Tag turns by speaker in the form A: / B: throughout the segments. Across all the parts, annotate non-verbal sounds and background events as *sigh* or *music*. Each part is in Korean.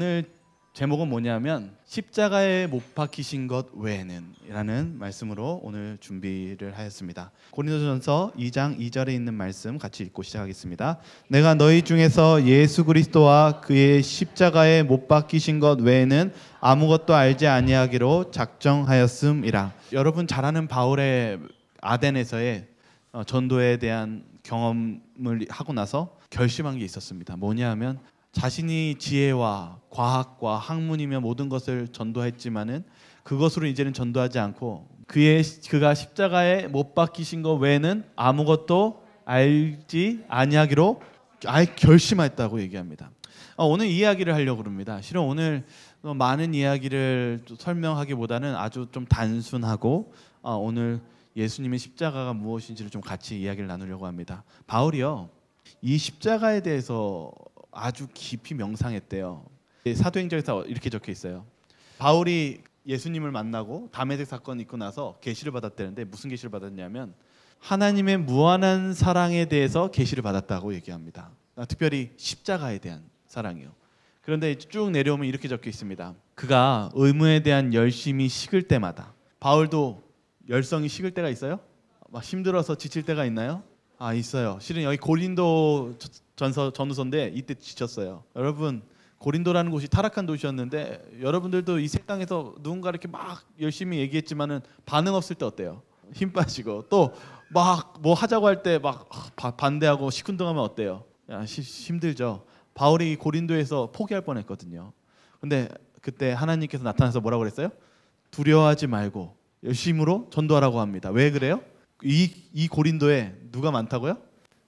A: 오늘 제목은 뭐냐면 십자가에 못 박히신 것 외에는 이라는 말씀으로 오늘 준비를 하였습니다. 고린도전서 2장 2절에 있는 말씀 같이 읽고 시작하겠습니다. 내가 너희 중에서 예수 그리스도와 그의 십자가에 못 박히신 것 외에는 아무것도 알지 아니하기로 작정하였음이라. 여러분 잘 아는 바울의 아덴에서의 어, 전도에 대한 경험을 하고 나서 결심한 게 있었습니다. 뭐냐 하면 자신이 지혜와 과학과 학문이며 모든 것을 전도했지만은 그것으로 이제는 전도하지 않고 그의 그가 십자가에 못 박히신 것 외에는 아무것도 알지 아니하기로 아예 결심했다고 얘기합니다. 어, 오늘 이야기를 하려고 합니다. 실은 오늘 어, 많은 이야기를 설명하기보다는 아주 좀 단순하고 어, 오늘 예수님의 십자가가 무엇인지를 좀 같이 이야기를 나누려고 합니다. 바울이요. 이 십자가에 대해서 아주 깊이 명상했대요. 예, 사도행전에서 이렇게 적혀 있어요. 바울이 예수님을 만나고 담에색 사건 있고 나서 계시를 받았다는데 무슨 계시를 받았냐면 하나님의 무한한 사랑에 대해서 계시를 받았다고 얘기합니다. 아, 특별히 십자가에 대한 사랑이요. 그런데 쭉 내려오면 이렇게 적혀 있습니다. 그가 의무에 대한 열심이 식을 때마다 바울도 열성이 식을 때가 있어요? 막 힘들어서 지칠 때가 있나요? 아 있어요. 실은 여기 고린도 전서 전우서인데 이때 지쳤어요. 여러분 고린도라는 곳이 타락한 도시였는데 여러분들도 이세 땅에서 누군가 이렇게 막 열심히 얘기했지만은 반응 없을 때 어때요? 힘 빠지고 또 막 뭐 하자고 할 때 막 반대하고 시큰둥하면 어때요? 야, 시, 힘들죠. 바울이 고린도에서 포기할 뻔했거든요. 근데 그때 하나님께서 나타나서 뭐라고 그랬어요? 두려워하지 말고 열심으로 전도하라고 합니다. 왜 그래요? 이, 이 고린도에 누가 많다고요?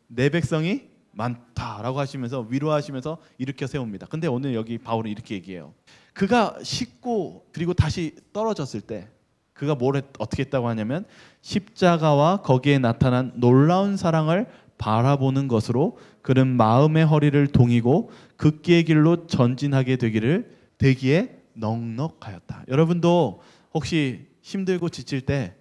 A: 내 백성이 많다라고 하시면서 위로하시면서 일으켜 세웁니다. 근데 오늘 여기 바울은 이렇게 얘기해요. 그가 씻고 그리고 다시 떨어졌을 때 그가 뭘 했, 어떻게 했다고 하냐면 십자가와 거기에 나타난 놀라운 사랑을 바라보는 것으로 그는 마음의 허리를 동이고 극기의 길로 전진하게 되기를 되기에 넉넉하였다. 여러분도 혹시 힘들고 지칠 때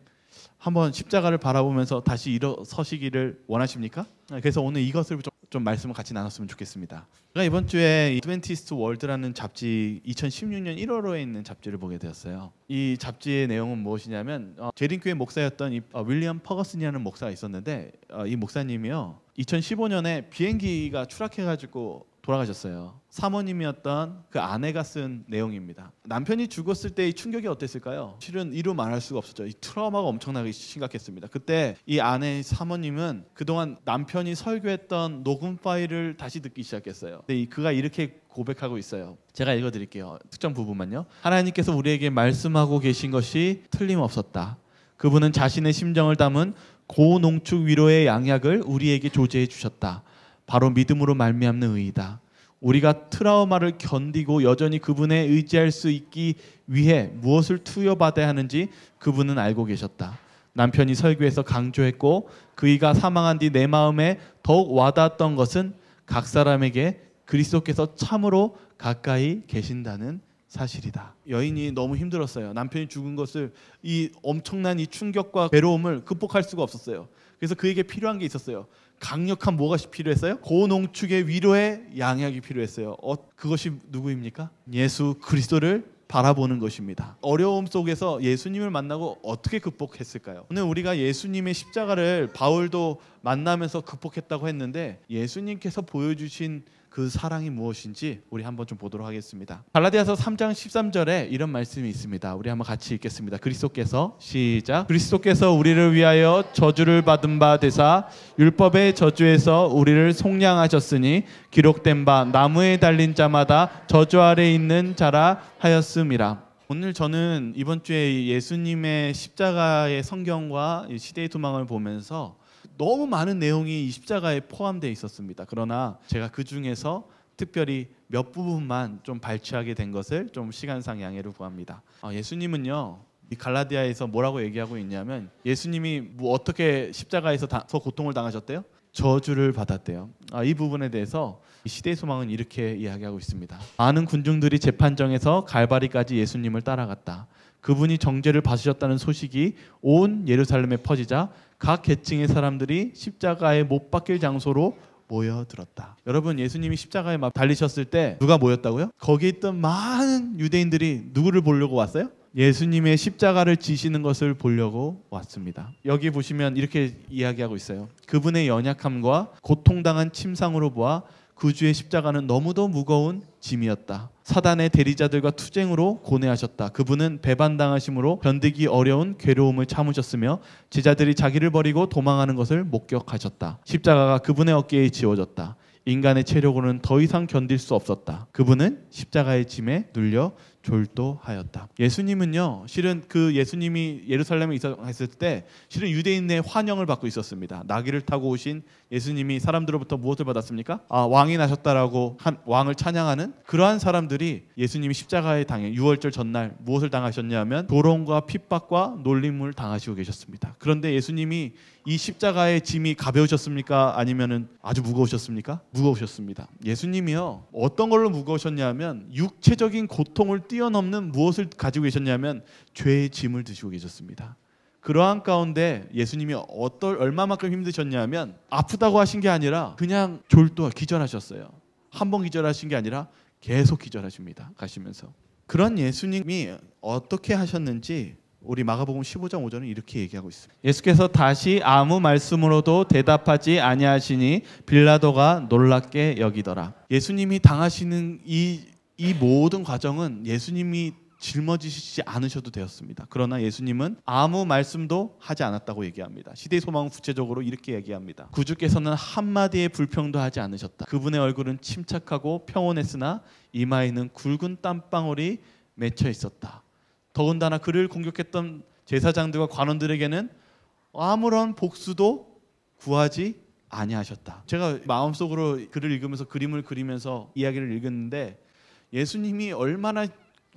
A: 한번 십자가를 바라보면서 다시 일어서시기를 원하십니까? 네, 그래서 오늘 이것을 좀, 좀 말씀을 같이 나눴으면 좋겠습니다. 제가 이번 주에 이드벤티스트 월드라는 잡지 2016년 1월호에 있는 잡지를 보게 되었어요. 이 잡지의 내용은 무엇이냐면 어, 제린교회 목사였던 이, 어, 윌리엄 퍼거슨이라는 목사가 있었는데 어, 이 목사님이요 2015년에 비행기가 추락해가지고 돌아가셨어요. 사모님이었던 그 아내가 쓴 내용입니다. 남편이 죽었을 때의 충격이 어땠을까요? 실은 이루 말할 수가 없었죠. 이 트라우마가 엄청나게 심각했습니다. 그때 이 아내 사모님은 그동안 남편이 설교했던 녹음 파일을 다시 듣기 시작했어요. 근데 그가 이렇게 고백하고 있어요. 제가 읽어드릴게요. 특정 부분만요. 하나님께서 우리에게 말씀하고 계신 것이 틀림없었다. 그분은 자신의 심정을 담은 고농축 위로의 양약을 우리에게 조제해 주셨다. 바로 믿음으로 말미암는 의이다. 우리가 트라우마를 견디고 여전히 그분에 의지할 수 있기 위해 무엇을 투여받아야 하는지 그분은 알고 계셨다. 남편이 설교에서 강조했고 그이가 사망한 뒤 내 마음에 더욱 와닿았던 것은 각 사람에게 그리스도께서 참으로 가까이 계신다는 사실이다. 여인이 너무 힘들었어요. 남편이 죽은 것을 이 엄청난 이 충격과 네. 괴로움을 극복할 수가 없었어요. 그래서 그에게 필요한 게 있었어요. 강력한 뭐가 필요했어요? 고농축의 위로의 양약이 필요했어요. 어, 그것이 누구입니까? 예수 그리스도를 바라보는 것입니다. 어려움 속에서 예수님을 만나고 어떻게 극복했을까요? 오늘 우리가 예수님의 십자가를 바울도 만나면서 극복했다고 했는데 예수님께서 보여주신 그 사랑이 무엇인지 우리 한번 좀 보도록 하겠습니다. 갈라디아서 3장 13절에 이런 말씀이 있습니다. 우리 한번 같이 읽겠습니다. 그리스도께서 시작 그리스도께서 우리를 위하여 저주를 받은 바 되사 율법의 저주에서 우리를 속량하셨으니 기록된 바 나무에 달린 자마다 저주 아래 있는 자라 하였음이라. 오늘 저는 이번 주에 예수님의 십자가의 성경과 시대의 도망을 보면서 너무 많은 내용이 이 십자가에 포함되어 있었습니다. 그러나 제가 그 중에서 특별히 몇 부분만 좀 발췌하게 된 것을 좀 시간상 양해를 구합니다. 아, 예수님은요 이 갈라디아에서 뭐라고 얘기하고 있냐면 예수님이 뭐 어떻게 십자가에서 다, 더 고통을 당하셨대요? 저주를 받았대요. 아, 이 부분에 대해서 시대 소망은 이렇게 이야기하고 있습니다. 많은 군중들이 재판정에서 갈바리까지 예수님을 따라갔다. 그분이 정죄를 받으셨다는 소식이 온 예루살렘에 퍼지자 각 계층의 사람들이 십자가에 못 박힐 장소로 모여들었다. 여러분 예수님이 십자가에 막 달리셨을 때 누가 모였다고요? 거기 있던 많은 유대인들이 누구를 보려고 왔어요? 예수님의 십자가를 지시는 것을 보려고 왔습니다. 여기 보시면 이렇게 이야기하고 있어요. 그분의 연약함과 고통당한 침상으로 보아 구 그 주의 십자가는 너무도 무거운 짐이었다. 사단의 대리자들과 투쟁으로 고뇌하셨다. 그분은 배반당하심으로 견디기 어려운 괴로움을 참으셨으며 제자들이 자기를 버리고 도망하는 것을 목격하셨다. 십자가가 그분의 어깨에 지워졌다. 인간의 체력으로는 더 이상 견딜 수 없었다. 그분은 십자가의 짐에 눌려 졸도하였다. 예수님은요, 실은 그 예수님이 예루살렘에 있었을 때 실은 유대인의 환영을 받고 있었습니다. 나귀를 타고 오신 예수님이 사람들로부터 무엇을 받았습니까? 아, 왕이 나셨다라고 한 왕을 찬양하는 그러한 사람들이 예수님이 십자가에 당해 유월절 전날 무엇을 당하셨냐면 도롱과 핍박과 놀림을 당하시고 계셨습니다. 그런데 예수님이 이 십자가의 짐이 가벼우셨습니까? 아니면은 아주 무거우셨습니까? 무거우셨습니다. 예수님이요. 어떤 걸로 무거우셨냐면 육체적인 고통을 뛰어넘는 무엇을 가지고 계셨냐면 죄의 짐을 드시고 계셨습니다. 그러한 가운데 예수님이 어떨 얼마만큼 힘드셨냐면 아프다고 하신 게 아니라 그냥 졸도 기절하셨어요. 한 번 기절하신 게 아니라 계속 기절하십니다. 가시면서 그런 예수님이 어떻게 하셨는지 우리 마가복음 15장 5절은 이렇게 얘기하고 있습니다. 예수께서 다시 아무 말씀으로도 대답하지 아니하시니 빌라도가 놀랍게 여기더라. 예수님이 당하시는 이이 모든 과정은 예수님이 짊어지시지 않으셔도 되었습니다. 그러나 예수님은 아무 말씀도 하지 않았다고 얘기합니다. 시대 소망은 구체적으로 이렇게 얘기합니다. 구주께서는 한마디의 불평도 하지 않으셨다. 그분의 얼굴은 침착하고 평온했으나 이마에는 굵은 땀방울이 맺혀 있었다. 더군다나 그를 공격했던 제사장들과 관원들에게는 아무런 복수도 구하지 아니하셨다. 제가 마음속으로 글을 읽으면서 그림을 그리면서 이야기를 읽었는데 예수님이 얼마나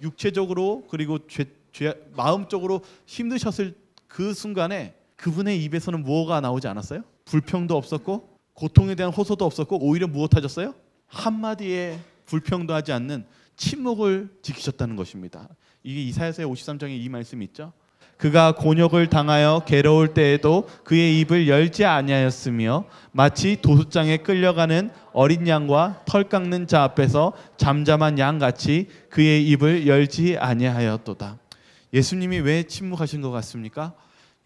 A: 육체적으로 그리고 죄, 죄 마음적으로 힘드셨을 그 순간에 그분의 입에서는 무엇가 나오지 않았어요? 불평도 없었고 고통에 대한 호소도 없었고 오히려 무엇하셨어요? 한마디의 불평도 하지 않는 침묵을 지키셨다는 것입니다. 이게 이사야서 53장에 이말씀 있죠. 그가 곤욕을 당하여 괴로울 때에도 그의 입을 열지 아니하였으며 마치 도숫장에 끌려가는 어린 양과 털 깎는 자 앞에서 잠잠한 양 같이 그의 입을 열지 아니하였도다. 예수님이 왜 침묵하신 것 같습니까?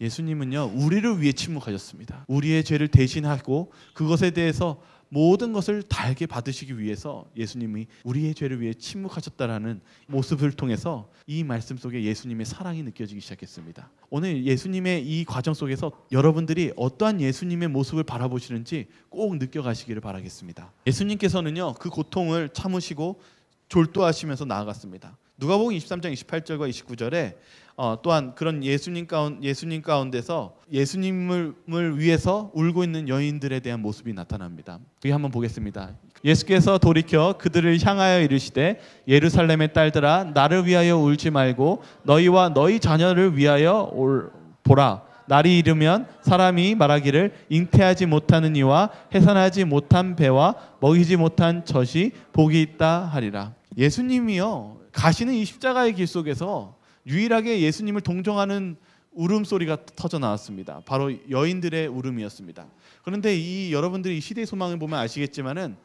A: 예수님은요 우리를 위해 침묵하셨습니다. 우리의 죄를 대신하고 그것에 대해서 모든 것을 달게 받으시기 위해서 예수님이 우리의 죄를 위해 침묵하셨다라는 모습을 통해서 이 말씀 속에 예수님의 사랑이 느껴지기 시작했습니다. 오늘 예수님의 이 과정 속에서 여러분들이 어떠한 예수님의 모습을 바라보시는지 꼭 느껴가시기를 바라겠습니다. 예수님께서는요 그 고통을 참으시고 졸도하시면서 나아갔습니다. 누가복음 23장 28절과 29절에 어, 또한 그런 예수님 가운 예수님 가운데서 예수님을 위해서 울고 있는 여인들에 대한 모습이 나타납니다. 여기 한번 보겠습니다. 예수께서 돌이켜 그들을 향하여 이르시되 예루살렘의 딸들아 나를 위하여 울지 말고 너희와 너희 자녀를 위하여 올, 보라 날이 이르면 사람이 말하기를 잉태하지 못하는 이와 해산하지 못한 배와 먹이지 못한 젖이 복이 있다 하리라. 예수님이요 가시는 이 십자가의 길 속에서 유일하게 예수님을 동정하는 울음소리가 터져 나왔습니다. 바로 여인들의 울음이었습니다. 그런데 이 여러분들이 시대의 소망을 보면 아시겠지만은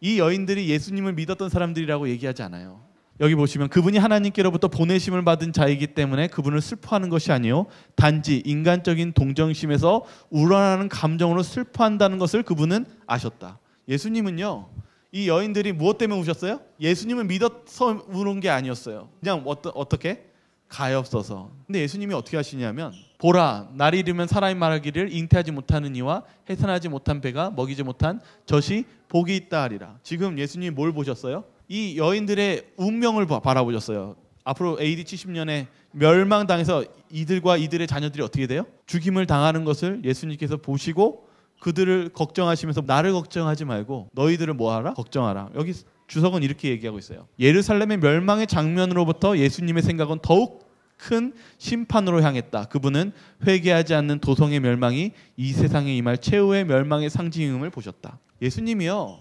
A: 이 여인들이 예수님을 믿었던 사람들이라고 얘기하지 않아요. 여기 보시면 그분이 하나님께로부터 보내심을 받은 자이기 때문에 그분을 슬퍼하는 것이 아니요 단지 인간적인 동정심에서 우러나는 감정으로 슬퍼한다는 것을 그분은 아셨다. 예수님은요. 이 여인들이 무엇 때문에 우셨어요? 예수님을 믿어서 우는 게 아니었어요. 그냥 어떠, 어떻게 가엾어서. 근데 예수님이 어떻게 하시냐면 보라 날이 이르면 사람이 말하기를 잉태하지 못하는 이와 해산하지 못한 배가 먹이지 못한 젖이 복이 있다 하리라. 지금 예수님이 뭘 보셨어요? 이 여인들의 운명을 바라보셨어요. 앞으로 AD 70년에 멸망당해서 이들과 이들의 자녀들이 어떻게 돼요? 죽임을 당하는 것을 예수님께서 보시고 그들을 걱정하시면서 나를 걱정하지 말고 너희들을 뭐하라? 걱정하라. 여기 주석은 이렇게 얘기하고 있어요. 예루살렘의 멸망의 장면으로부터 예수님의 생각은 더욱 큰 심판으로 향했다. 그분은 회개하지 않는 도성의 멸망이 이 세상에 임할 최후의 멸망의 상징임을 보셨다. 예수님이요.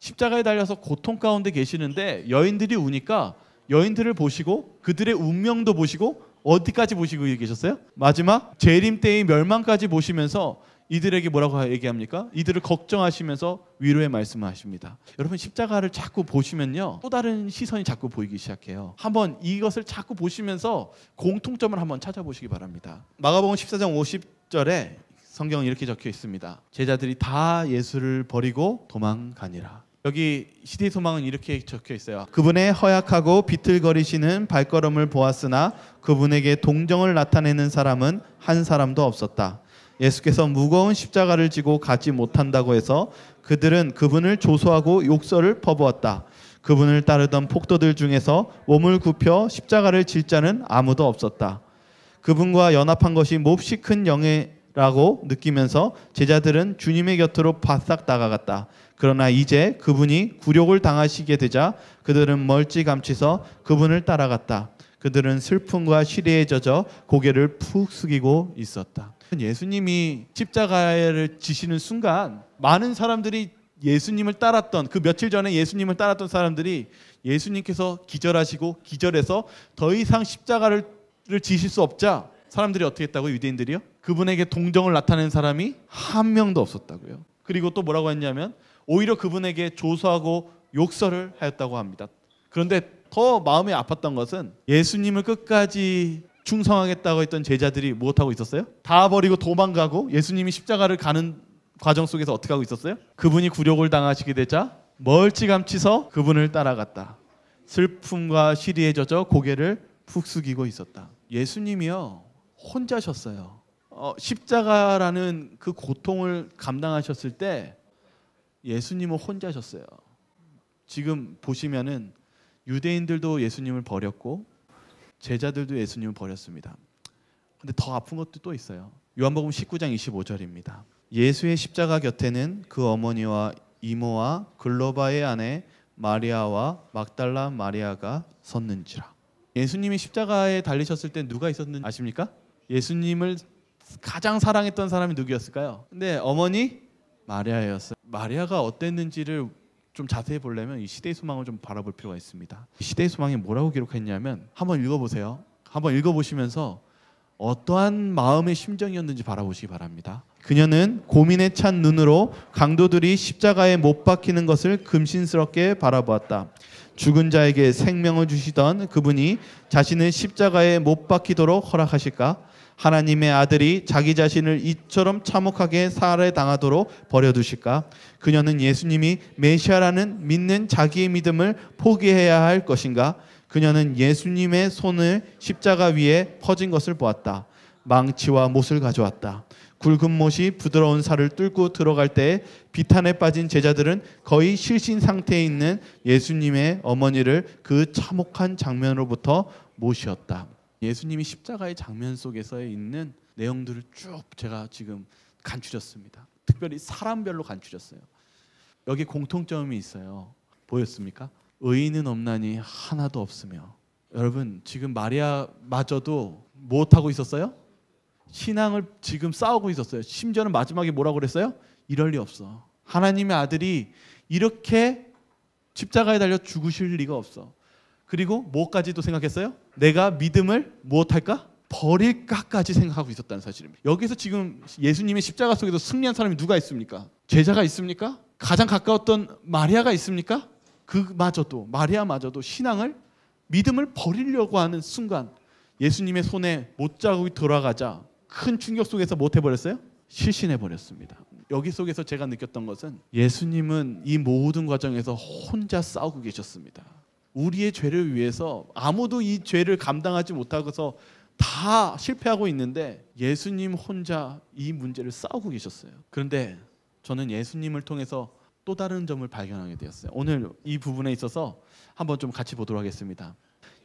A: 십자가에 달려서 고통 가운데 계시는데 여인들이 우니까 여인들을 보시고 그들의 운명도 보시고 어디까지 보시고 계셨어요? 마지막 재림 때의 멸망까지 보시면서 이들에게 뭐라고 얘기합니까? 이들을 걱정하시면서 위로의 말씀을 하십니다. 여러분 십자가를 자꾸 보시면요. 또 다른 시선이 자꾸 보이기 시작해요. 한번 이것을 자꾸 보시면서 공통점을 한번 찾아보시기 바랍니다. 마가복음 14장 50절에 성경은 이렇게 적혀 있습니다. 제자들이 다 예수를 버리고 도망가니라. 여기 시대 소망은 이렇게 적혀 있어요. 그분의 허약하고 비틀거리시는 발걸음을 보았으나 그분에게 동정을 나타내는 사람은 한 사람도 없었다. 예수께서 무거운 십자가를 지고 가지 못한다고 해서 그들은 그분을 조소하고 욕설을 퍼부었다. 그분을 따르던 폭도들 중에서 몸을 굽혀 십자가를 질 자는 아무도 없었다. 그분과 연합한 것이 몹시 큰 영예라고 느끼면서 제자들은 주님의 곁으로 바싹 다가갔다. 그러나 이제 그분이 굴욕을 당하시게 되자 그들은 멀찌감치서 그분을 따라갔다. 그들은 슬픔과 시리에 젖어 고개를 푹 숙이고 있었다. 예수님이 십자가를 지시는 순간 많은 사람들이 예수님을 따랐던 그 며칠 전에 예수님을 따랐던 사람들이 예수님께서 기절하시고 기절해서 더 이상 십자가를 지실 수 없자 사람들이 어떻게 했다고 유대인들이요? 그분에게 동정을 나타낸 사람이 한 명도 없었다고요. 그리고 또 뭐라고 했냐면 오히려 그분에게 조소하고 욕설을 하였다고 합니다. 그런데 더 마음이 아팠던 것은 예수님을 끝까지 충성하겠다고 했던 제자들이 무엇하고 있었어요? 다 버리고 도망가고 예수님이 십자가를 가는 과정 속에서 어떻게 하고 있었어요? 그분이 굴욕을 당하시게 되자 멀찌감치서 그분을 따라갔다. 슬픔과 시리에 젖어 고개를 푹 숙이고 있었다. 예수님이요 혼자셨어요. 어, 십자가라는 그 고통을 감당하셨을 때 예수님은 혼자셨어요. 지금 보시면은 유대인들도 예수님을 버렸고 제자들도 예수님을 버렸습니다. 근데 더 아픈 것도 또 있어요. 요한복음 19장 25절입니다. 예수의 십자가 곁에는 그 어머니와 이모와 글로바의 아내 마리아와 막달라 마리아가 섰는지라. 예수님이 십자가에 달리셨을 때 누가 있었는지 아십니까? 예수님을 가장 사랑했던 사람이 누구였을까요? 근데 어머니 마리아였어요. 마리아가 어땠는지를 좀 자세히 보려면 이 시대의 소망을 좀 바라볼 필요가 있습니다. 시대의 소망이 뭐라고 기록했냐면 한번 읽어보세요. 한번 읽어보시면서 어떠한 마음의 심정이었는지 바라보시기 바랍니다. 그녀는 고민에 찬 눈으로 강도들이 십자가에 못 박히는 것을 금신스럽게 바라보았다. 죽은 자에게 생명을 주시던 그분이 자신을 십자가에 못 박히도록 허락하실까? 하나님의 아들이 자기 자신을 이처럼 참혹하게 살해당하도록 버려두실까? 그녀는 예수님이 메시아라는 믿는 자기의 믿음을 포기해야 할 것인가? 그녀는 예수님의 손을 십자가 위에 퍼진 것을 보았다. 망치와 못을 가져왔다. 굵은 못이 부드러운 살을 뚫고 들어갈 때 비탄에 빠진 제자들은 거의 실신 상태에 있는 예수님의 어머니를 그 참혹한 장면으로부터 모시다 예수님이 십자가의 장면 속에서 있는 내용들을 쭉 제가 지금 간추렸습니다. 특별히 사람별로 간추렸어요. 여기 공통점이 있어요. 보였습니까? 의인은 없나니 하나도 없으며 여러분 지금 마리아마저도 못하고 있었어요? 신앙을 지금 싸우고 있었어요. 심지어는 마지막에 뭐라고 그랬어요? 이럴 리 없어. 하나님의 아들이 이렇게 십자가에 달려 죽으실 리가 없어. 그리고 뭐까지도 생각했어요? 내가 믿음을 무엇할까? 버릴까까지 생각하고 있었다는 사실입니다. 여기서 지금 예수님의 십자가 속에서 승리한 사람이 누가 있습니까? 제자가 있습니까? 가장 가까웠던 마리아가 있습니까? 그마저도 마리아마저도 신앙을 믿음을 버리려고 하는 순간 예수님의 손에 못 자국이 돌아가자 큰 충격 속에서 못 해버렸어요? 실신해 버렸습니다. 여기 속에서 제가 느꼈던 것은 예수님은 이 모든 과정에서 혼자 싸우고 계셨습니다. 우리의 죄를 위해서 아무도 이 죄를 감당하지 못하고서 다 실패하고 있는데 예수님 혼자 이 문제를 싸우고 계셨어요. 그런데 저는 예수님을 통해서 또 다른 점을 발견하게 되었어요. 오늘 이 부분에 있어서 한번 좀 같이 보도록 하겠습니다.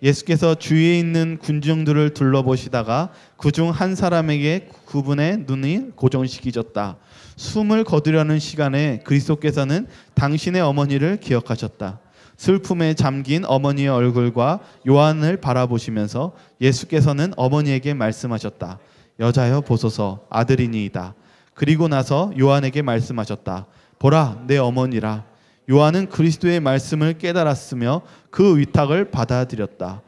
A: 예수께서 주위에 있는 군중들을 둘러보시다가 그 중 한 사람에게 그분의 눈이 고정시키셨다. 숨을 거두려는 시간에 그리스도께서는 당신의 어머니를 기억하셨다. 슬픔에 잠긴 어머니의 얼굴과 요한을 바라보시면서 예수께서는 어머니에게 말씀하셨다. 여자여 보소서 아들이니이다. 그리고 나서 요한에게 말씀하셨다. 보라 내 어머니라. 요한은 그리스도의 말씀을 깨달았으며 그 위탁을 받아들였다.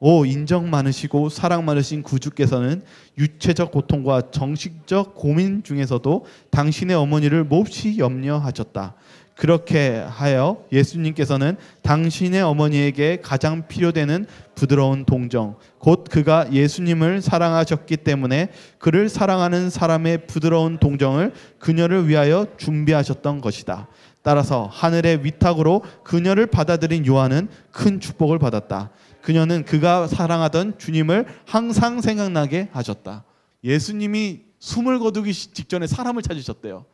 A: 오 인정 많으시고 사랑 많으신 구주께서는 육체적 고통과 정식적 고민 중에서도 당신의 어머니를 몹시 염려하셨다. 그렇게 하여 예수님께서는 당신의 어머니에게 가장 필요되는 부드러운 동정, 곧 그가 예수님을 사랑하셨기 때문에 그를 사랑하는 사람의 부드러운 동정을 그녀를 위하여 준비하셨던 것이다. 따라서 하늘의 위탁으로 그녀를 받아들인 요한은 큰 축복을 받았다. 그녀는 그가 사랑하던 주님을 항상 생각나게 하셨다. 예수님이 숨을 거두기 직전에 사람을 찾으셨대요.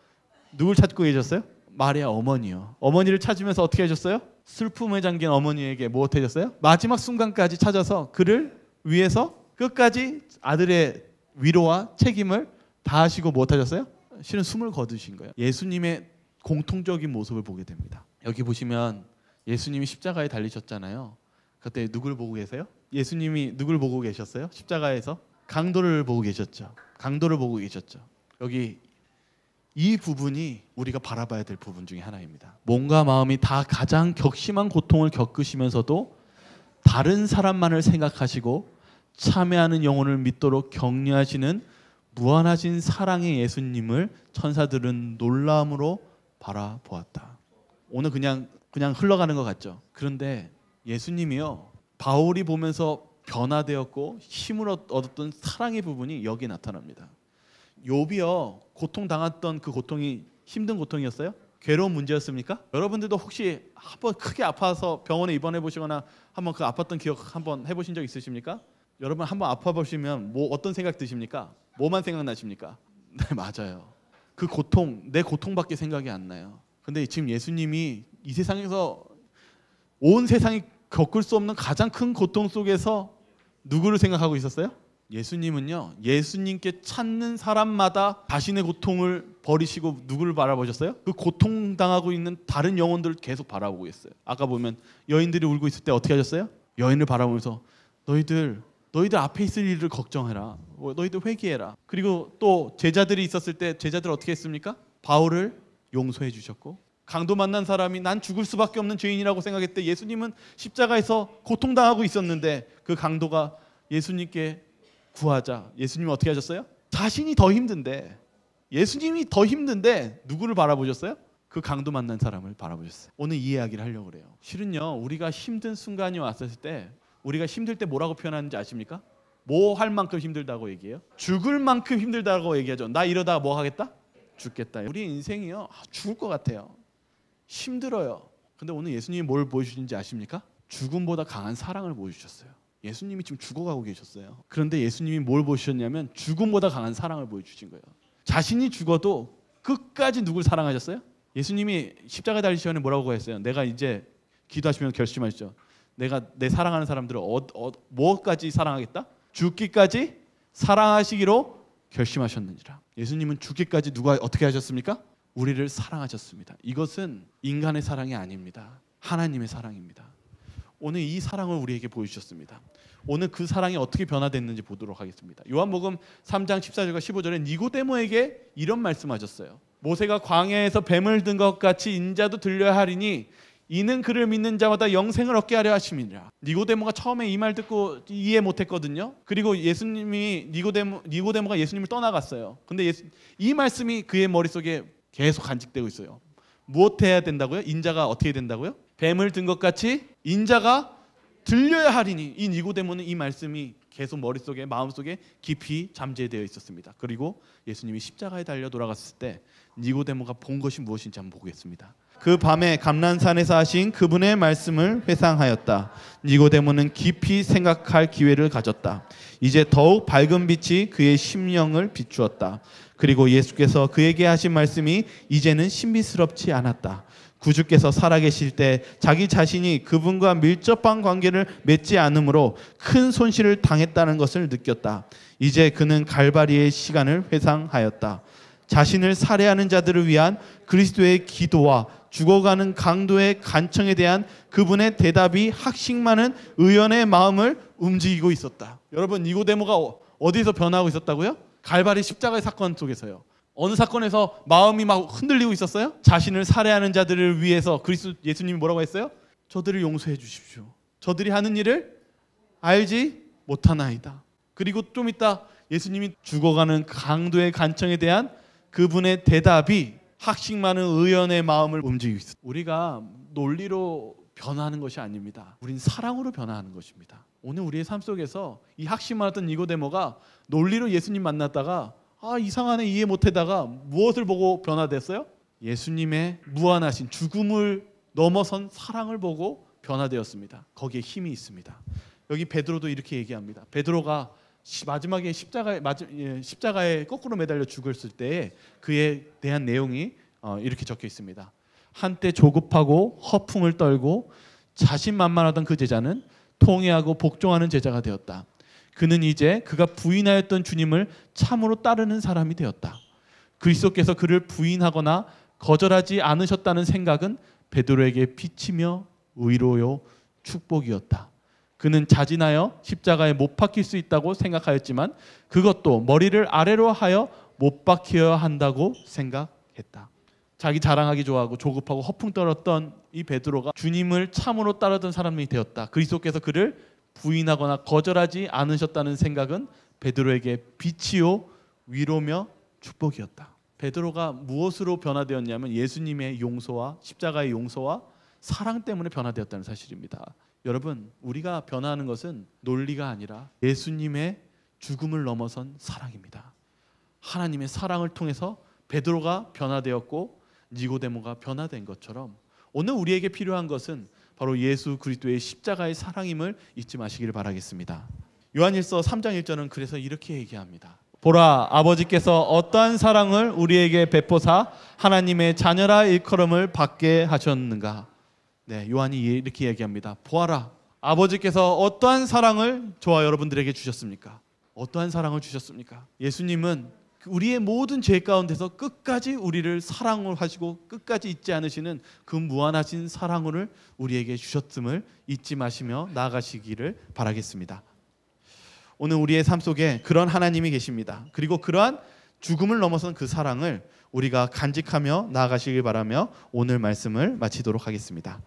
A: 누굴 찾고 계셨어요? 마리아 어머니요. 어머니를 찾으면서 어떻게 해줬어요? 슬픔에 잠긴 어머니에게 무엇 해줬어요? 마지막 순간까지 찾아서 그를 위해서 끝까지 아들의 위로와 책임을 다하시고 무엇 하셨어요? 실은 숨을 거두신 거예요. 예수님의 공통적인 모습을 보게 됩니다. 여기 보시면 예수님이 십자가에 달리셨잖아요. 그때 누굴 보고 계세요? 예수님이 누굴 보고 계셨어요? 십자가에서 강도를 보고 계셨죠. 강도를 보고 계셨죠. 여기 이 부분이 우리가 바라봐야 될 부분 중에 하나입니다. 몸과 마음이 다 가장 격심한 고통을 겪으시면서도 다른 사람만을 생각하시고 참여하는 영혼을 믿도록 격려하시는 무한하신 사랑의 예수님을 천사들은 놀라움으로 바라보았다. 오늘 그냥 그냥 흘러가는 것 같죠. 그런데 예수님이요 바울이 보면서 변화되었고 힘을 얻었던 사랑의 부분이 여기 나타납니다. 요비요 고통 당했던 그 고통이 힘든 고통이었어요? 괴로운 문제였습니까? 여러분들도 혹시 한번 크게 아파서 병원에 입원해 보시거나 한번 그 아팠던 기억 한번 해보신 적 있으십니까? 여러분 한번 아파 보시면 뭐 어떤 생각 드십니까? 뭐만 생각나십니까? *laughs* 네 맞아요. 그 고통 내 고통밖에 생각이 안 나요. 근데 지금 예수님이 이 세상에서 온 세상이 겪을 수 없는 가장 큰 고통 속에서 누구를 생각하고 있었어요? 예수님은요. 예수님께 찾는 사람마다 자신의 고통을 버리시고 누구를 바라보셨어요? 그 고통 당하고 있는 다른 영혼들을 계속 바라보고 있어요. 아까 보면 여인들이 울고 있을 때 어떻게 하셨어요? 여인을 바라보면서 너희들 너희들 앞에 있을 일을 걱정해라. 뭐 너희들 회개해라. 그리고 또 제자들이 있었을 때 제자들 어떻게 했습니까? 바울을 용서해 주셨고 강도 만난 사람이 난 죽을 수밖에 없는 죄인이라고 생각했대. 예수님은 십자가에서 고통당하고 있었는데 그 강도가 예수님께 구하자. 예수님은 어떻게 하셨어요? 자신이 더 힘든데 예수님이 더 힘든데 누구를 바라보셨어요? 그 강도 만난 사람을 바라보셨어요. 오늘 이 이야기를 하려고 그래요. 실은요, 우리가 힘든 순간이 왔었을 때 우리가 힘들 때 뭐라고 표현하는지 아십니까? 뭐 할 만큼 힘들다고 얘기해요? 죽을 만큼 힘들다고 얘기하죠. 나 이러다가 뭐 하겠다? 죽겠다. 우리 인생이요. 아, 죽을 것 같아요. 힘들어요. 근데 오늘 예수님이 뭘 보여주신지 아십니까? 죽음보다 강한 사랑을 보여주셨어요. 예수님이 지금 죽어가고 계셨어요. 그런데 예수님이 뭘 보셨냐면 죽음보다 강한 사랑을 보여주신 거예요. 자신이 죽어도 끝까지 누굴 사랑하셨어요? 예수님이 십자가 달리시 전에 뭐라고 했어요? 내가 이제 기도하시면 결심하시죠. 내가 내 사랑하는 사람들을 어, 어, 무엇까지 사랑하겠다? 죽기까지 사랑하시기로 결심하셨는지라. 예수님은 죽기까지 누가 어떻게 하셨습니까? 우리를 사랑하셨습니다. 이것은 인간의 사랑이 아닙니다. 하나님의 사랑입니다. 오늘 이 사랑을 우리에게 보여주셨습니다. 오늘 그 사랑이 어떻게 변화됐는지 보도록 하겠습니다. 요한복음 3장 14절과 15절에 니고데모에게 이런 말씀하셨어요. 모세가 광야에서 뱀을 든 것 같이 인자도 들려야 하리니 이는 그를 믿는 자마다 영생을 얻게 하려 하심이라. 니고데모가 처음에 이 말 듣고 이해 못했거든요. 그리고 예수님이 니고데모 니고데모가 예수님을 떠나갔어요. 근데 예수, 이 말씀이 그의 머릿속에 계속 간직되고 있어요. 무엇 해야 된다고요? 인자가 어떻게 된다고요? 뱀을 든 것 같이 인자가 들려야 하리니 이 니고데모는 이 말씀이 계속 머릿속에 마음속에 깊이 잠재되어 있었습니다. 그리고 예수님이 십자가에 달려 돌아갔을 때 니고데모가 본 것이 무엇인지 한번 보겠습니다. 그 밤에 감난산에서 하신 그분의 말씀을 회상하였다. 니고데모는 깊이 생각할 기회를 가졌다. 이제 더욱 밝은 빛이 그의 심령을 비추었다. 그리고 예수께서 그에게 하신 말씀이 이제는 신비스럽지 않았다. 구주께서 살아계실 때 자기 자신이 그분과 밀접한 관계를 맺지 않으므로 큰 손실을 당했다는 것을 느꼈다. 이제 그는 갈바리의 시간을 회상하였다. 자신을 살해하는 자들을 위한 그리스도의 기도와 죽어가는 강도의 간청에 대한 그분의 대답이 학식많은 의원의 마음을 움직이고 있었다. 여러분 이고데모가 어디서 변하고 있었다고요? 갈바리 십자가의 사건 속에서요. 어느 사건에서 마음이 막 흔들리고 있었어요? 자신을 살해하는 자들을 위해서 그리스도 예수님이 뭐라고 했어요? 저들을 용서해 주십시오. 저들이 하는 일을 알지 못하나이다. 그리고 좀 있다 예수님이 죽어가는 그 강도의 간청에 대한 그분의 대답이 학식 많은 의연의 마음을 움직이고 있습니다. 우리가 논리로 변화하는 것이 아닙니다. 우린 사랑으로 변화하는 것입니다. 오늘 우리의 삶 속에서 이 학식 많았던 이고데모가 논리로 예수님 만났다가 아 이상하네 이해 못해다가 무엇을 보고 변화됐어요? 예수님의 무한하신 죽음을 넘어선 사랑을 보고 변화되었습니다. 거기에 힘이 있습니다. 여기 베드로도 이렇게 얘기합니다. 베드로가 마지막에 십자가에 예, 십자가에 거꾸로 매달려 죽었을 때에 그에 대한 내용이 어, 이렇게 적혀 있습니다. 한때 조급하고 허풍을 떨고 자신만만하던 그 제자는 통회하고 복종하는 제자가 되었다. 그는 이제 그가 부인하였던 주님을 참으로 따르는 사람이 되었다. 그리스도께서 그를 부인하거나 거절하지 않으셨다는 생각은 베드로에게 비치며 의로요 축복이었다. 그는 자진하여 십자가에 못 박힐 수 있다고 생각하였지만 그것도 머리를 아래로 하여 못 박혀야 한다고 생각했다. 자기 자랑하기 좋아하고 조급하고 허풍 떨었던 이 베드로가 주님을 참으로 따르던 사람이 되었다. 그리스도께서 그를 부인하거나 거절하지 않으셨다는 생각은 베드로에게 빛이요 위로며 축복이었다. 베드로가 무엇으로 변화되었냐면 예수님의 용서와 십자가의 용서와 사랑 때문에 변화되었다는 사실입니다. 여러분, 우리가 변화하는 것은 논리가 아니라 예수님의 죽음을 넘어선 사랑입니다. 하나님의 사랑을 통해서 베드로가 변화되었고 니고데모가 변화된 것처럼 오늘 우리에게 필요한 것은 바로 예수 그리스도의 십자가의 사랑임을 잊지 마시기를 바라겠습니다. 요한일서 3장 1절은 그래서 이렇게 얘기합니다. 보라 아버지께서 어떠한 사랑을 우리에게 베푸사 하나님의 자녀라 일컬음을 받게 하셨는가. 네, 요한이 이렇게 얘기합니다. 보아라 아버지께서 어떠한 사랑을 저와 여러분들에게 주셨습니까? 어떠한 사랑을 주셨습니까? 예수님은 우리의 모든 죄 가운데서 끝까지 우리를 사랑을 하시고 끝까지 잊지 않으시는 그 무한하신 사랑을 우리에게 주셨음을 잊지 마시며 나아가시기를 바라겠습니다. 오늘 우리의 삶 속에 그런 하나님이 계십니다. 그리고 그러한 죽음을 넘어선 그 사랑을 우리가 간직하며 나아가시길 바라며 오늘 말씀을 마치도록 하겠습니다.